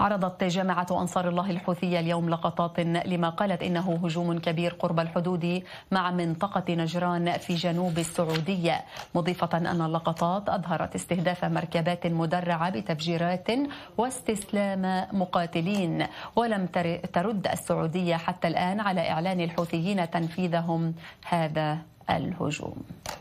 عرضت جامعة أنصار الله الحوثية اليوم لقطات لما قالت إنه هجوم كبير قرب الحدود مع منطقة نجران في جنوب السعودية مضيفة أن اللقطات أظهرت استهداف مركبات مدرعة بتفجيرات واستسلام مقاتلين ولم ترد السعودية حتى الآن على إعلان الحوثيين تنفيذهم هذا الهجوم